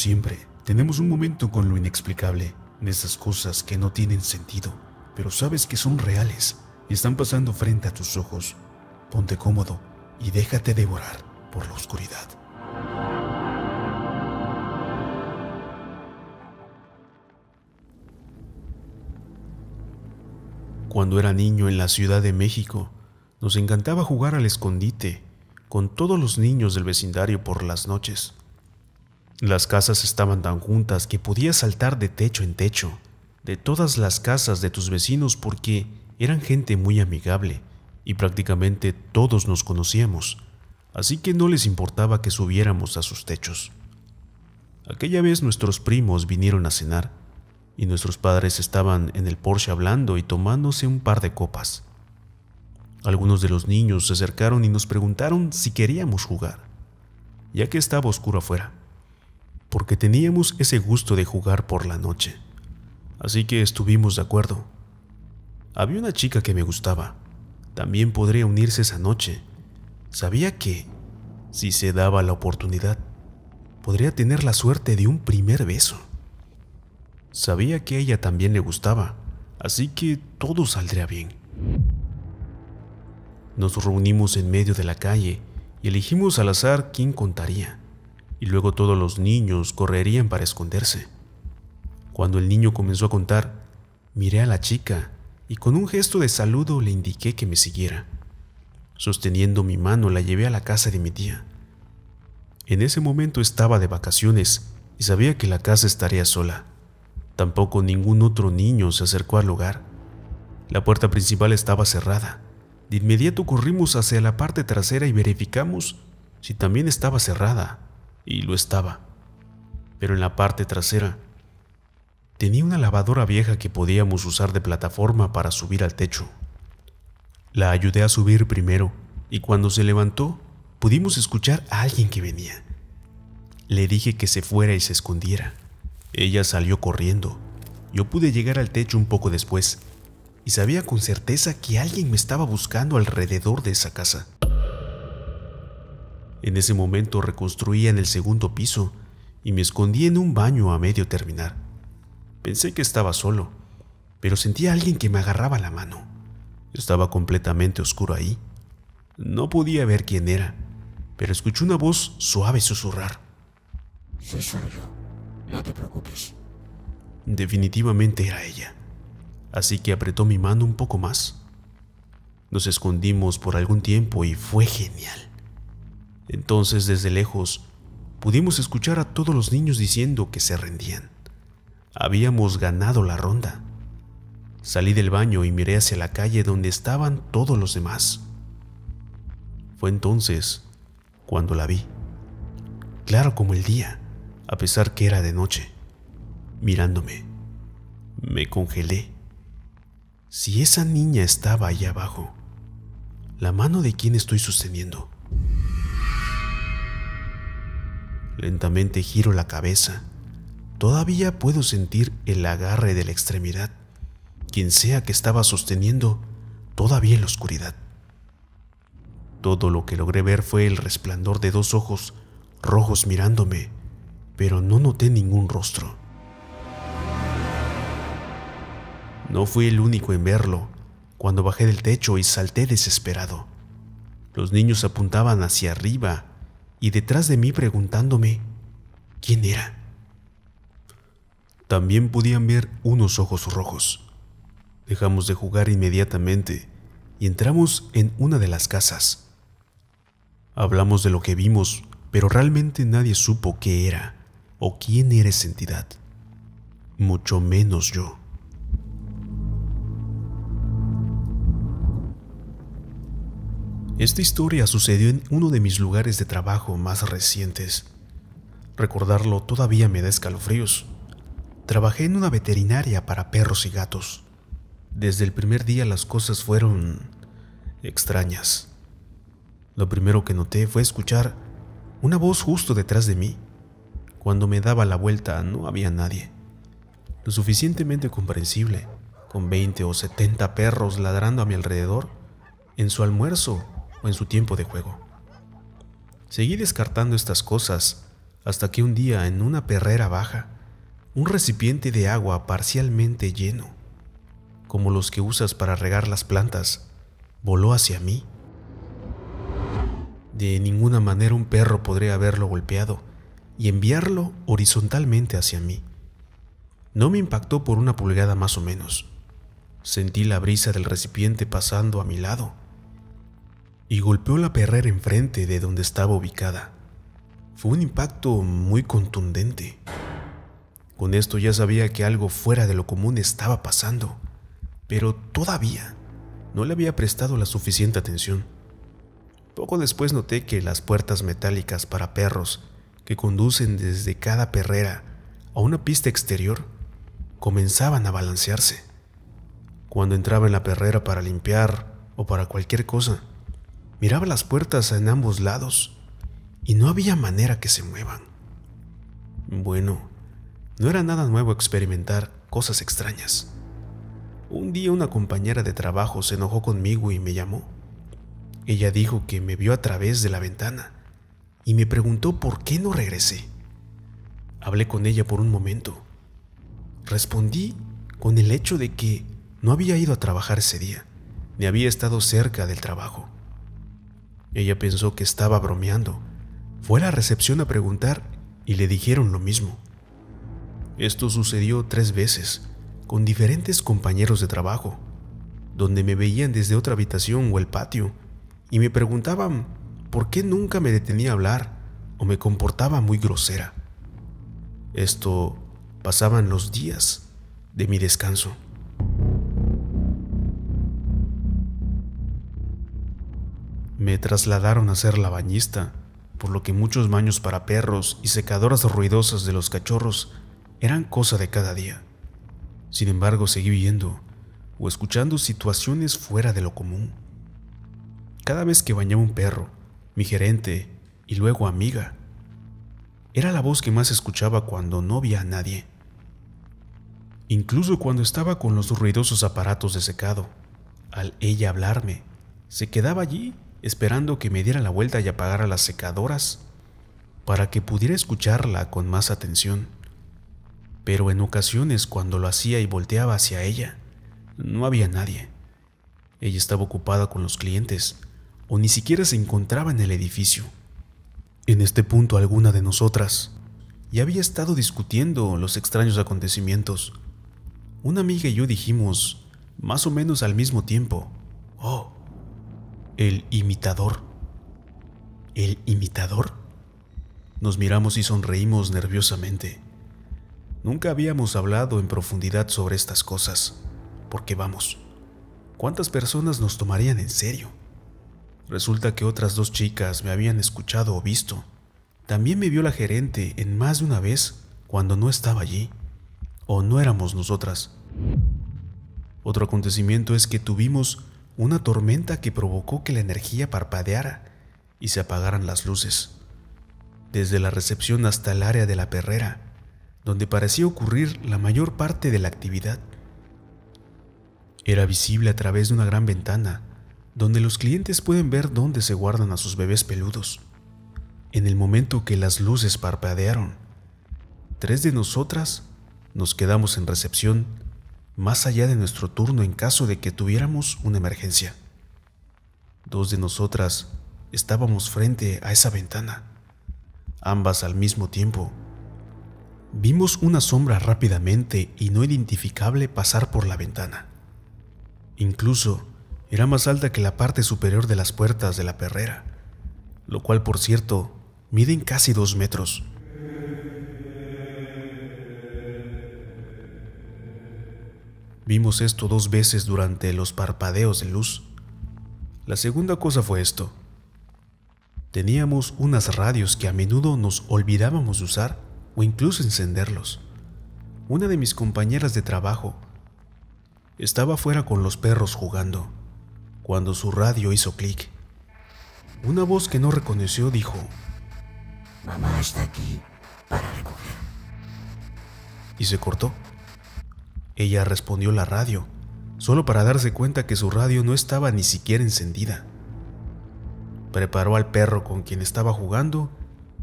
siempre, tenemos un momento con lo inexplicable, en esas cosas que no tienen sentido, pero sabes que son reales y están pasando frente a tus ojos. Ponte cómodo y déjate devorar por la oscuridad. Cuando era niño en la Ciudad de México, nos encantaba jugar al escondite con todos los niños del vecindario por las noches. Las casas estaban tan juntas que podías saltar de techo en techo, de todas las casas de tus vecinos porque eran gente muy amigable y prácticamente todos nos conocíamos, así que no les importaba que subiéramos a sus techos. Aquella vez nuestros primos vinieron a cenar y nuestros padres estaban en el Porsche hablando y tomándose un par de copas. Algunos de los niños se acercaron y nos preguntaron si queríamos jugar, ya que estaba oscuro afuera porque teníamos ese gusto de jugar por la noche. Así que estuvimos de acuerdo. Había una chica que me gustaba. También podría unirse esa noche. Sabía que, si se daba la oportunidad, podría tener la suerte de un primer beso. Sabía que a ella también le gustaba, así que todo saldría bien. Nos reunimos en medio de la calle y elegimos al azar quién contaría y luego todos los niños correrían para esconderse. Cuando el niño comenzó a contar, miré a la chica y con un gesto de saludo le indiqué que me siguiera. Sosteniendo mi mano la llevé a la casa de mi tía. En ese momento estaba de vacaciones y sabía que la casa estaría sola. Tampoco ningún otro niño se acercó al lugar. La puerta principal estaba cerrada. De inmediato corrimos hacia la parte trasera y verificamos si también estaba cerrada y lo estaba. Pero en la parte trasera tenía una lavadora vieja que podíamos usar de plataforma para subir al techo. La ayudé a subir primero y cuando se levantó pudimos escuchar a alguien que venía. Le dije que se fuera y se escondiera. Ella salió corriendo. Yo pude llegar al techo un poco después y sabía con certeza que alguien me estaba buscando alrededor de esa casa. En ese momento reconstruía en el segundo piso y me escondí en un baño a medio terminar. Pensé que estaba solo, pero sentí a alguien que me agarraba la mano. Estaba completamente oscuro ahí. No podía ver quién era, pero escuché una voz suave susurrar. Sí, soy yo. No te preocupes. Definitivamente era ella, así que apretó mi mano un poco más. Nos escondimos por algún tiempo y fue genial. Entonces desde lejos pudimos escuchar a todos los niños diciendo que se rendían. Habíamos ganado la ronda. Salí del baño y miré hacia la calle donde estaban todos los demás. Fue entonces cuando la vi, claro como el día, a pesar que era de noche, mirándome. Me congelé. Si esa niña estaba allá abajo, la mano de quien estoy sosteniendo Lentamente giro la cabeza. Todavía puedo sentir el agarre de la extremidad. Quien sea que estaba sosteniendo, todavía en la oscuridad. Todo lo que logré ver fue el resplandor de dos ojos rojos mirándome, pero no noté ningún rostro. No fui el único en verlo, cuando bajé del techo y salté desesperado. Los niños apuntaban hacia arriba y detrás de mí preguntándome quién era. También podían ver unos ojos rojos. Dejamos de jugar inmediatamente y entramos en una de las casas. Hablamos de lo que vimos, pero realmente nadie supo qué era o quién era esa entidad, mucho menos yo. Esta historia sucedió en uno de mis lugares de trabajo más recientes. Recordarlo todavía me da escalofríos. Trabajé en una veterinaria para perros y gatos. Desde el primer día las cosas fueron extrañas. Lo primero que noté fue escuchar una voz justo detrás de mí. Cuando me daba la vuelta no había nadie. Lo suficientemente comprensible, con 20 o 70 perros ladrando a mi alrededor, en su almuerzo o en su tiempo de juego. Seguí descartando estas cosas hasta que un día en una perrera baja, un recipiente de agua parcialmente lleno, como los que usas para regar las plantas, voló hacia mí. De ninguna manera un perro podría haberlo golpeado y enviarlo horizontalmente hacia mí. No me impactó por una pulgada más o menos. Sentí la brisa del recipiente pasando a mi lado y golpeó la perrera enfrente de donde estaba ubicada. Fue un impacto muy contundente. Con esto ya sabía que algo fuera de lo común estaba pasando, pero todavía no le había prestado la suficiente atención. Poco después noté que las puertas metálicas para perros que conducen desde cada perrera a una pista exterior comenzaban a balancearse. Cuando entraba en la perrera para limpiar o para cualquier cosa, Miraba las puertas en ambos lados y no había manera que se muevan. Bueno, no era nada nuevo experimentar cosas extrañas. Un día una compañera de trabajo se enojó conmigo y me llamó. Ella dijo que me vio a través de la ventana y me preguntó por qué no regresé. Hablé con ella por un momento. Respondí con el hecho de que no había ido a trabajar ese día, ni había estado cerca del trabajo. Ella pensó que estaba bromeando. Fue a la recepción a preguntar y le dijeron lo mismo. Esto sucedió tres veces, con diferentes compañeros de trabajo, donde me veían desde otra habitación o el patio, y me preguntaban por qué nunca me detenía a hablar o me comportaba muy grosera. Esto pasaban los días de mi descanso. me trasladaron a ser la bañista, por lo que muchos baños para perros y secadoras ruidosas de los cachorros eran cosa de cada día. Sin embargo, seguí viendo o escuchando situaciones fuera de lo común. Cada vez que bañaba un perro, mi gerente y luego amiga, era la voz que más escuchaba cuando no había a nadie. Incluso cuando estaba con los ruidosos aparatos de secado, al ella hablarme, se quedaba allí esperando que me diera la vuelta y apagara las secadoras para que pudiera escucharla con más atención. Pero en ocasiones cuando lo hacía y volteaba hacia ella, no había nadie. Ella estaba ocupada con los clientes o ni siquiera se encontraba en el edificio. En este punto alguna de nosotras ya había estado discutiendo los extraños acontecimientos. Una amiga y yo dijimos, más o menos al mismo tiempo, oh, el imitador. ¿El imitador? Nos miramos y sonreímos nerviosamente. Nunca habíamos hablado en profundidad sobre estas cosas, porque vamos, ¿cuántas personas nos tomarían en serio? Resulta que otras dos chicas me habían escuchado o visto. También me vio la gerente en más de una vez cuando no estaba allí, o no éramos nosotras. Otro acontecimiento es que tuvimos una tormenta que provocó que la energía parpadeara y se apagaran las luces, desde la recepción hasta el área de la perrera, donde parecía ocurrir la mayor parte de la actividad. Era visible a través de una gran ventana, donde los clientes pueden ver dónde se guardan a sus bebés peludos. En el momento que las luces parpadearon, tres de nosotras nos quedamos en recepción más allá de nuestro turno en caso de que tuviéramos una emergencia. Dos de nosotras estábamos frente a esa ventana, ambas al mismo tiempo. Vimos una sombra rápidamente y no identificable pasar por la ventana. Incluso era más alta que la parte superior de las puertas de la perrera, lo cual por cierto miden casi dos metros. Vimos esto dos veces durante los parpadeos de luz. La segunda cosa fue esto. Teníamos unas radios que a menudo nos olvidábamos de usar o incluso encenderlos. Una de mis compañeras de trabajo estaba fuera con los perros jugando, cuando su radio hizo clic. Una voz que no reconoció dijo, Mamá está aquí para recoger. Y se cortó. Ella respondió la radio, solo para darse cuenta que su radio no estaba ni siquiera encendida. Preparó al perro con quien estaba jugando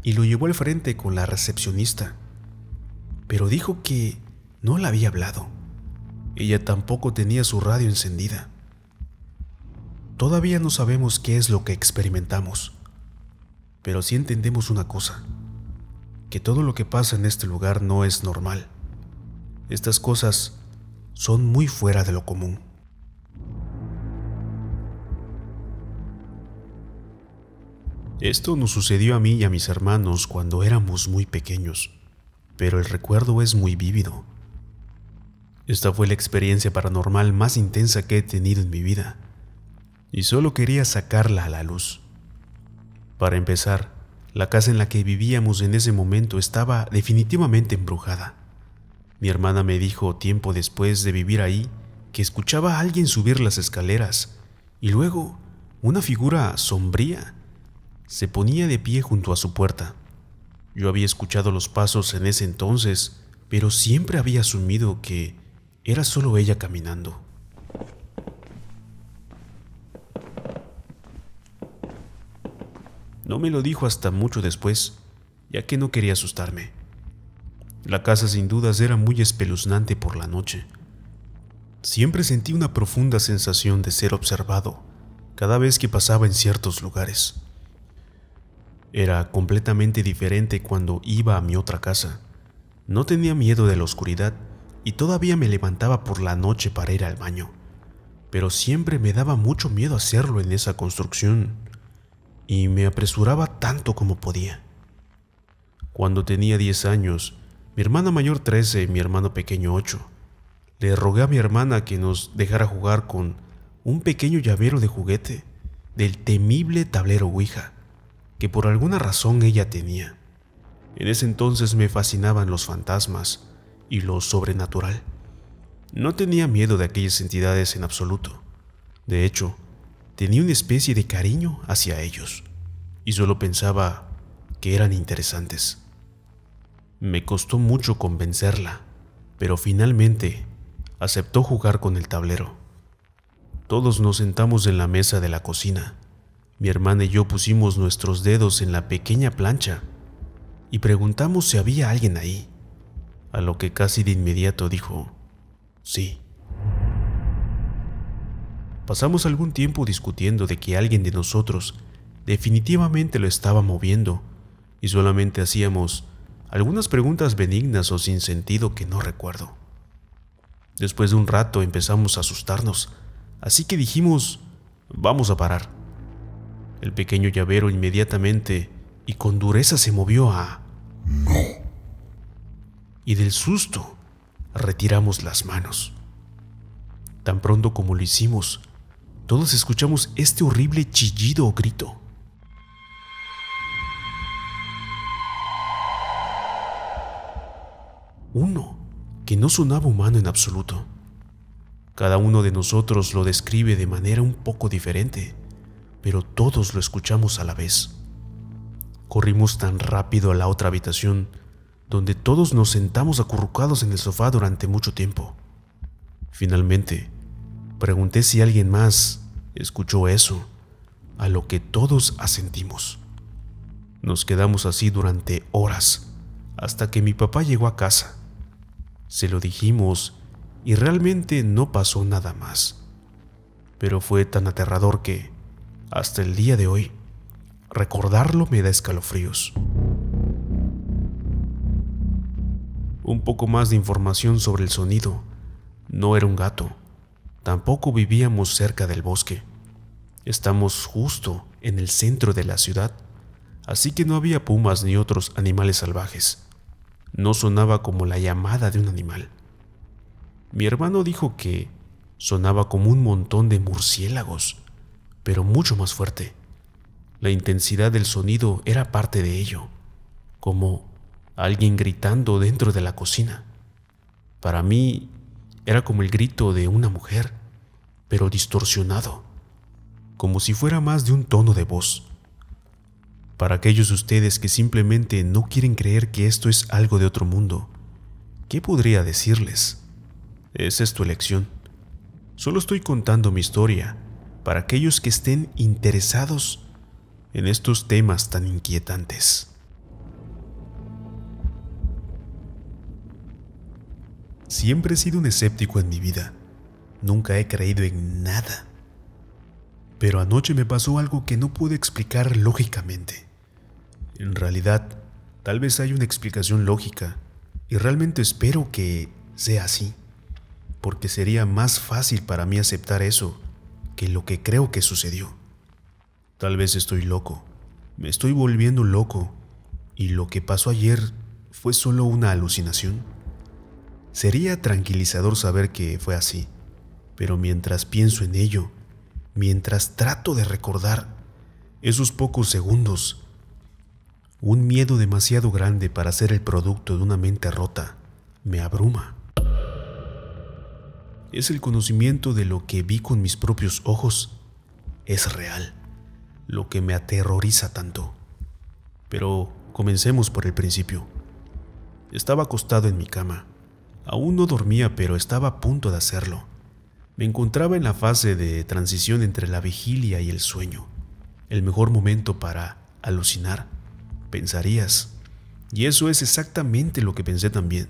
y lo llevó al frente con la recepcionista, pero dijo que no la había hablado. Ella tampoco tenía su radio encendida. Todavía no sabemos qué es lo que experimentamos, pero sí entendemos una cosa, que todo lo que pasa en este lugar no es normal. Estas cosas son muy fuera de lo común. Esto nos sucedió a mí y a mis hermanos cuando éramos muy pequeños, pero el recuerdo es muy vívido. Esta fue la experiencia paranormal más intensa que he tenido en mi vida, y solo quería sacarla a la luz. Para empezar, la casa en la que vivíamos en ese momento estaba definitivamente embrujada. Mi hermana me dijo tiempo después de vivir ahí que escuchaba a alguien subir las escaleras y luego una figura sombría se ponía de pie junto a su puerta. Yo había escuchado los pasos en ese entonces, pero siempre había asumido que era solo ella caminando. No me lo dijo hasta mucho después, ya que no quería asustarme. La casa sin dudas era muy espeluznante por la noche. Siempre sentí una profunda sensación de ser observado cada vez que pasaba en ciertos lugares. Era completamente diferente cuando iba a mi otra casa. No tenía miedo de la oscuridad y todavía me levantaba por la noche para ir al baño, pero siempre me daba mucho miedo hacerlo en esa construcción y me apresuraba tanto como podía. Cuando tenía 10 años, mi hermana mayor 13 y mi hermano pequeño 8. Le rogué a mi hermana que nos dejara jugar con un pequeño llavero de juguete del temible tablero Ouija, que por alguna razón ella tenía. En ese entonces me fascinaban los fantasmas y lo sobrenatural. No tenía miedo de aquellas entidades en absoluto. De hecho, tenía una especie de cariño hacia ellos, y solo pensaba que eran interesantes. Me costó mucho convencerla, pero finalmente aceptó jugar con el tablero. Todos nos sentamos en la mesa de la cocina. Mi hermana y yo pusimos nuestros dedos en la pequeña plancha y preguntamos si había alguien ahí, a lo que casi de inmediato dijo, sí. Pasamos algún tiempo discutiendo de que alguien de nosotros definitivamente lo estaba moviendo y solamente hacíamos algunas preguntas benignas o sin sentido que no recuerdo. Después de un rato empezamos a asustarnos, así que dijimos, vamos a parar. El pequeño llavero inmediatamente y con dureza se movió a... No. Y del susto, retiramos las manos. Tan pronto como lo hicimos, todos escuchamos este horrible chillido o grito. uno que no sonaba humano en absoluto. Cada uno de nosotros lo describe de manera un poco diferente, pero todos lo escuchamos a la vez. Corrimos tan rápido a la otra habitación, donde todos nos sentamos acurrucados en el sofá durante mucho tiempo. Finalmente, pregunté si alguien más escuchó eso, a lo que todos asentimos. Nos quedamos así durante horas, hasta que mi papá llegó a casa. Se lo dijimos y realmente no pasó nada más. Pero fue tan aterrador que, hasta el día de hoy, recordarlo me da escalofríos. Un poco más de información sobre el sonido. No era un gato. Tampoco vivíamos cerca del bosque. Estamos justo en el centro de la ciudad, así que no había pumas ni otros animales salvajes. No sonaba como la llamada de un animal. Mi hermano dijo que sonaba como un montón de murciélagos, pero mucho más fuerte. La intensidad del sonido era parte de ello, como alguien gritando dentro de la cocina. Para mí era como el grito de una mujer, pero distorsionado, como si fuera más de un tono de voz. Para aquellos ustedes que simplemente no quieren creer que esto es algo de otro mundo, ¿qué podría decirles? Esa es tu elección. Solo estoy contando mi historia para aquellos que estén interesados en estos temas tan inquietantes. Siempre he sido un escéptico en mi vida. Nunca he creído en nada. Pero anoche me pasó algo que no pude explicar lógicamente. En realidad, tal vez hay una explicación lógica, y realmente espero que sea así, porque sería más fácil para mí aceptar eso que lo que creo que sucedió. Tal vez estoy loco, me estoy volviendo loco, y lo que pasó ayer fue solo una alucinación. Sería tranquilizador saber que fue así, pero mientras pienso en ello, mientras trato de recordar esos pocos segundos, un miedo demasiado grande para ser el producto de una mente rota me abruma. Es el conocimiento de lo que vi con mis propios ojos. Es real, lo que me aterroriza tanto. Pero comencemos por el principio. Estaba acostado en mi cama. Aún no dormía, pero estaba a punto de hacerlo. Me encontraba en la fase de transición entre la vigilia y el sueño, el mejor momento para alucinar pensarías. Y eso es exactamente lo que pensé también.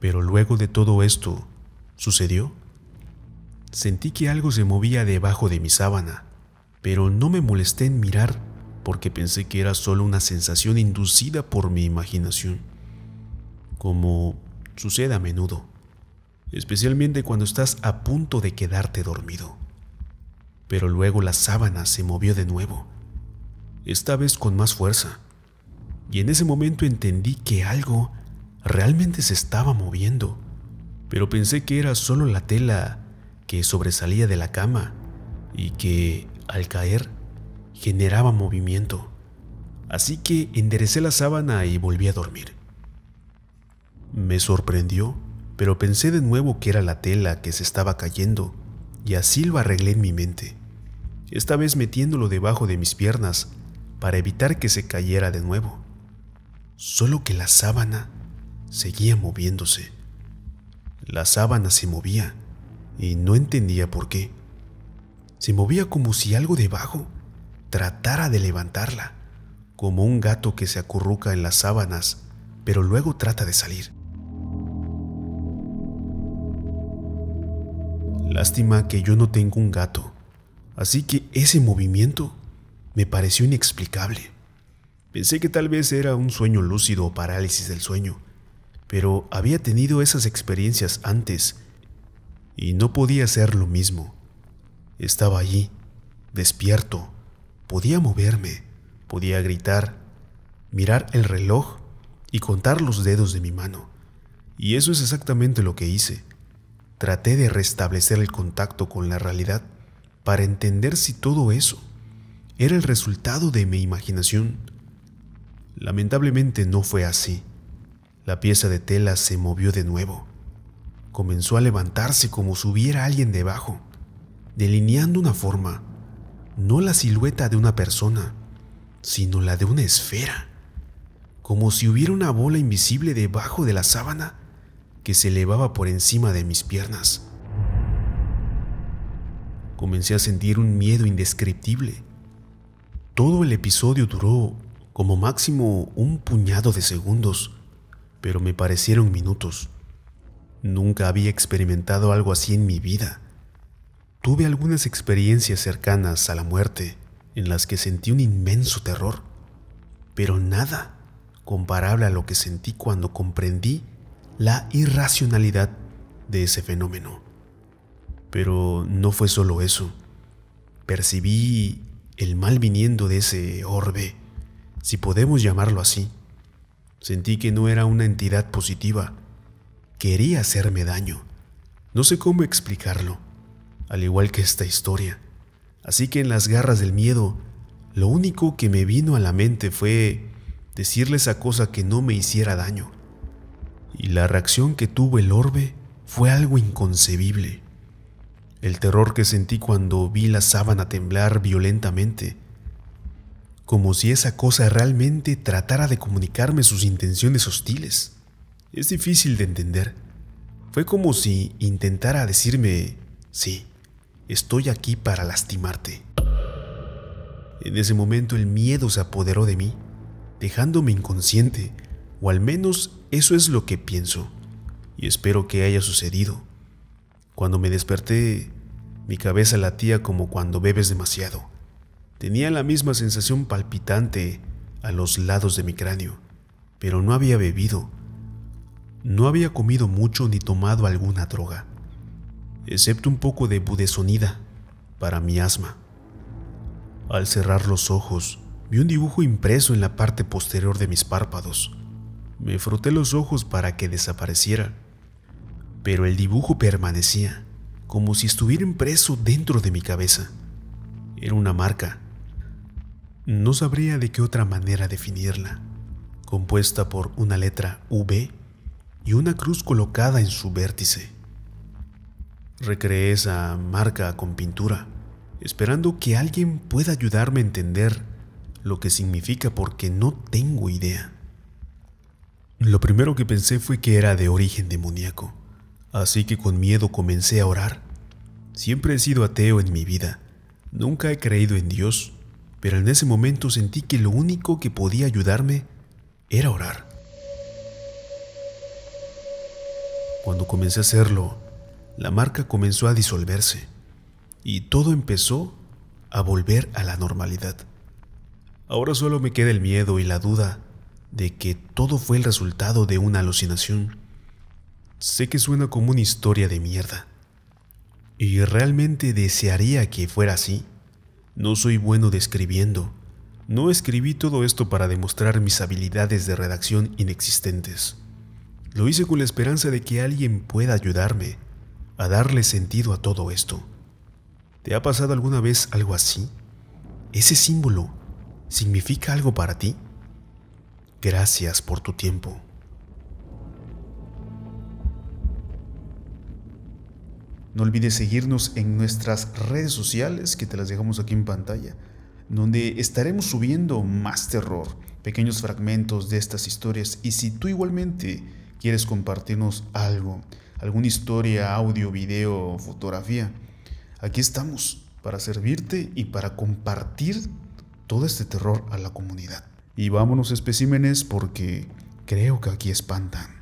Pero luego de todo esto, ¿sucedió? Sentí que algo se movía debajo de mi sábana, pero no me molesté en mirar porque pensé que era solo una sensación inducida por mi imaginación, como sucede a menudo, especialmente cuando estás a punto de quedarte dormido. Pero luego la sábana se movió de nuevo esta vez con más fuerza. Y en ese momento entendí que algo realmente se estaba moviendo, pero pensé que era solo la tela que sobresalía de la cama y que, al caer, generaba movimiento. Así que enderecé la sábana y volví a dormir. Me sorprendió, pero pensé de nuevo que era la tela que se estaba cayendo, y así lo arreglé en mi mente, esta vez metiéndolo debajo de mis piernas para evitar que se cayera de nuevo, solo que la sábana seguía moviéndose. La sábana se movía y no entendía por qué. Se movía como si algo debajo tratara de levantarla, como un gato que se acurruca en las sábanas, pero luego trata de salir. Lástima que yo no tengo un gato, así que ese movimiento me pareció inexplicable. Pensé que tal vez era un sueño lúcido o parálisis del sueño, pero había tenido esas experiencias antes y no podía ser lo mismo. Estaba allí, despierto, podía moverme, podía gritar, mirar el reloj y contar los dedos de mi mano. Y eso es exactamente lo que hice. Traté de restablecer el contacto con la realidad para entender si todo eso era el resultado de mi imaginación. Lamentablemente no fue así. La pieza de tela se movió de nuevo. Comenzó a levantarse como si hubiera alguien debajo, delineando una forma, no la silueta de una persona, sino la de una esfera, como si hubiera una bola invisible debajo de la sábana que se elevaba por encima de mis piernas. Comencé a sentir un miedo indescriptible todo el episodio duró como máximo un puñado de segundos, pero me parecieron minutos. Nunca había experimentado algo así en mi vida. Tuve algunas experiencias cercanas a la muerte en las que sentí un inmenso terror, pero nada comparable a lo que sentí cuando comprendí la irracionalidad de ese fenómeno. Pero no fue solo eso. Percibí el mal viniendo de ese orbe, si podemos llamarlo así. Sentí que no era una entidad positiva. Quería hacerme daño. No sé cómo explicarlo, al igual que esta historia. Así que en las garras del miedo, lo único que me vino a la mente fue decirle esa cosa que no me hiciera daño. Y la reacción que tuvo el orbe fue algo inconcebible el terror que sentí cuando vi la sábana temblar violentamente, como si esa cosa realmente tratara de comunicarme sus intenciones hostiles. Es difícil de entender. Fue como si intentara decirme, sí, estoy aquí para lastimarte. En ese momento el miedo se apoderó de mí, dejándome inconsciente, o al menos eso es lo que pienso, y espero que haya sucedido. Cuando me desperté, mi cabeza latía como cuando bebes demasiado. Tenía la misma sensación palpitante a los lados de mi cráneo, pero no había bebido. No había comido mucho ni tomado alguna droga, excepto un poco de budesonida para mi asma. Al cerrar los ojos, vi un dibujo impreso en la parte posterior de mis párpados. Me froté los ojos para que desapareciera, pero el dibujo permanecía como si estuviera impreso dentro de mi cabeza. Era una marca. No sabría de qué otra manera definirla, compuesta por una letra V y una cruz colocada en su vértice. Recreé esa marca con pintura, esperando que alguien pueda ayudarme a entender lo que significa porque no tengo idea. Lo primero que pensé fue que era de origen demoníaco, así que con miedo comencé a orar Siempre he sido ateo en mi vida. Nunca he creído en Dios, pero en ese momento sentí que lo único que podía ayudarme era orar. Cuando comencé a hacerlo, la marca comenzó a disolverse y todo empezó a volver a la normalidad. Ahora solo me queda el miedo y la duda de que todo fue el resultado de una alucinación. Sé que suena como una historia de mierda, y realmente desearía que fuera así. No soy bueno describiendo. No escribí todo esto para demostrar mis habilidades de redacción inexistentes. Lo hice con la esperanza de que alguien pueda ayudarme a darle sentido a todo esto. ¿Te ha pasado alguna vez algo así? ¿Ese símbolo significa algo para ti? Gracias por tu tiempo. No olvides seguirnos en nuestras redes sociales, que te las dejamos aquí en pantalla, donde estaremos subiendo más terror, pequeños fragmentos de estas historias y si tú igualmente quieres compartirnos algo, alguna historia, audio, video, fotografía, aquí estamos para servirte y para compartir todo este terror a la comunidad. Y vámonos especímenes porque creo que aquí espantan.